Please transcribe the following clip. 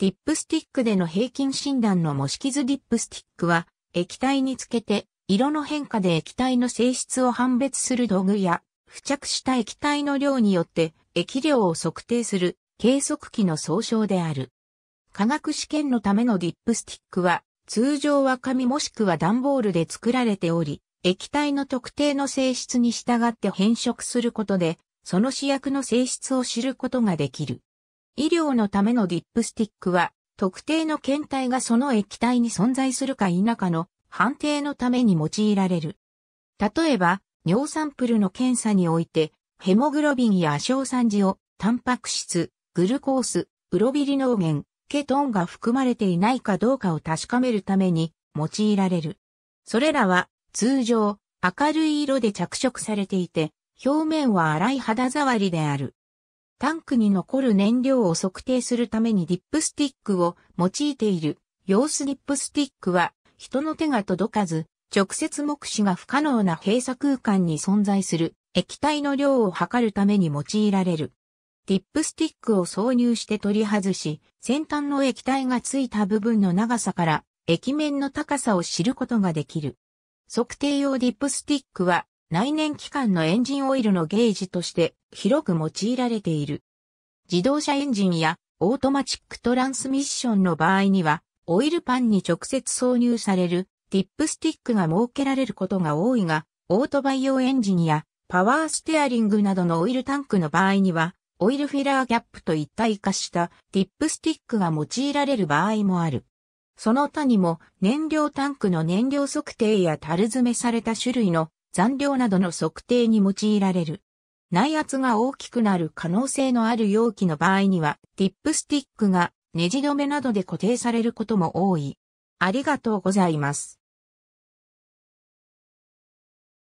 ディップスティックでの平均診断の模式図ディップスティックは、液体につけて、色の変化で液体の性質を判別する道具や、付着した液体の量によって、液量を測定する、計測器の総称である。化学試験のためのディップスティックは、通常は紙もしくは段ボールで作られており、液体の特定の性質に従って変色することで、その試薬の性質を知ることができる。医療のためのディップスティックは、特定の検体がその液体に存在するか否かの判定のために用いられる。例えば、尿サンプルの検査において、ヘモグロビンや硝酸ジオ、タンパク質、グルコース、ウロビリノーゲン、ケトンが含まれていないかどうかを確かめるために用いられる。それらは通常明るい色で着色されていて、表面は粗い肌触りである。タンクに残る燃料を測定するためにディップスティックを用いている。様子ディップスティックは人の手が届かず、直接目視が不可能な閉鎖空間に存在する液体の量を測るために用いられる。ディップスティックを挿入して取り外し、先端の液体がついた部分の長さから液面の高さを知ることができる。測定用ディップスティックは内燃機関のエンジンオイルのゲージとして広く用いられている。自動車エンジンやオートマチックトランスミッションの場合には、オイルパンに直接挿入されるティップスティックが設けられることが多いが、オートバイ用エンジンやパワーステアリングなどのオイルタンクの場合には、オイルフィラーキャップと一体化したティップスティックが用いられる場合もある。その他にも燃料タンクの燃料測定や樽詰めされた種類の残量などの測定に用いられる。内圧が大きくなる可能性のある容器の場合には、ティップスティックがネジ止めなどで固定されることも多い。ありがとうございます。